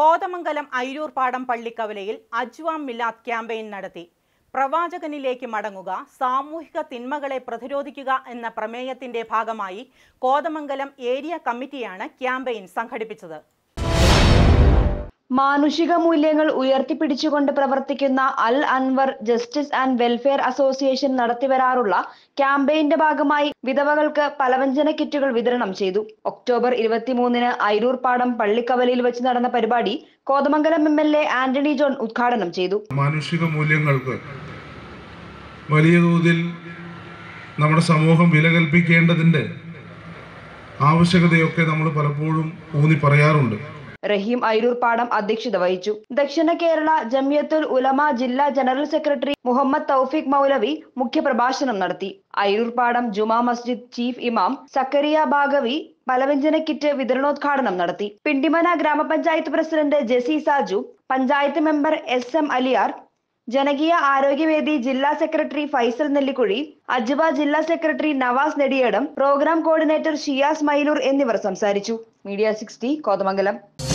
കോതമംഗലം പാടം പള്ളിക്കവലയിൽ അജ്വാം മിലാദ് ക്യാമ്പയിൻ നടത്തി പ്രവാചകനിലേക്ക് മടങ്ങുക സാമൂഹിക തിന്മകളെ പ്രതിരോധിക്കുക എന്ന പ്രമേയത്തിന്റെ ഭാഗമായി കോതമംഗലം ഏരിയ കമ്മിറ്റിയാണ് ക്യാമ്പയിൻ സംഘടിപ്പിച്ചത് മാനുഷിക മൂല്യങ്ങൾ ഉയർത്തിപ്പിടിച്ചുകൊണ്ട് പ്രവർത്തിക്കുന്ന Al Anwar justice and welfare association നടത്തിവരാറുള്ള ക്യാമ്പയിന്റെ ഭാഗമായി വിധവകൾക്ക് പലവ്യഞ്ജന കിറ്റുകൾ വിതരണം ചെയ്തു ഒക്ടോബർ ഇരുപത്തിമൂന്നിന് പാടം പള്ളിക്കവലയിൽ വെച്ച് നടന്ന പരിപാടി Kothamangalam M L A Antony John ഉദ്ഘാടനം ചെയ്തു മാനുഷിക മൂല്യങ്ങൾക്ക് വലിയ തോതിൽ നമ്മുടെ സമൂഹം വില കൽപ്പിക്കേണ്ടതിന്റെ ആവശ്യകതയൊക്കെ നമ്മൾ പലപ്പോഴും ഊന്നി പറയാറുണ്ട് റഹീം പാടം അധ്യക്ഷത വഹിച്ചു ദക്ഷിണ കേരള ജമിയത്തുൽ ഉലമ ജില്ലാ ജനറൽ സെക്രട്ടറി മുഹമ്മദ് തൗഫീഖ് മൗലവി മുഖ്യപ്രഭാഷണം നടത്തി പാടം ജുമാ മസ്ജിദ് ചീഫ് ഇമാം സക്കരിയ ഭാഗവി പലവ്യഞ്ജന കിറ്റ് വിതരണോദ്ഘാടനം നടത്തി പിണ്ടിമന ഗ്രാമപഞ്ചായത്ത് president Jessy Saju panchayat member S M Aliyar ജനകീയ ആരോഗ്യവേദി ജില്ലാ സെക്രട്ടറി ഫൈസൽ നെല്ലിക്കുഴി അജുബ ജില്ലാ secretary Navas Nediyadam programme coordinator Shiyas Mylur എന്നിവർ സംസാരിച്ചു മീഡിയ സിക്സ്റ്റി കോതമംഗലം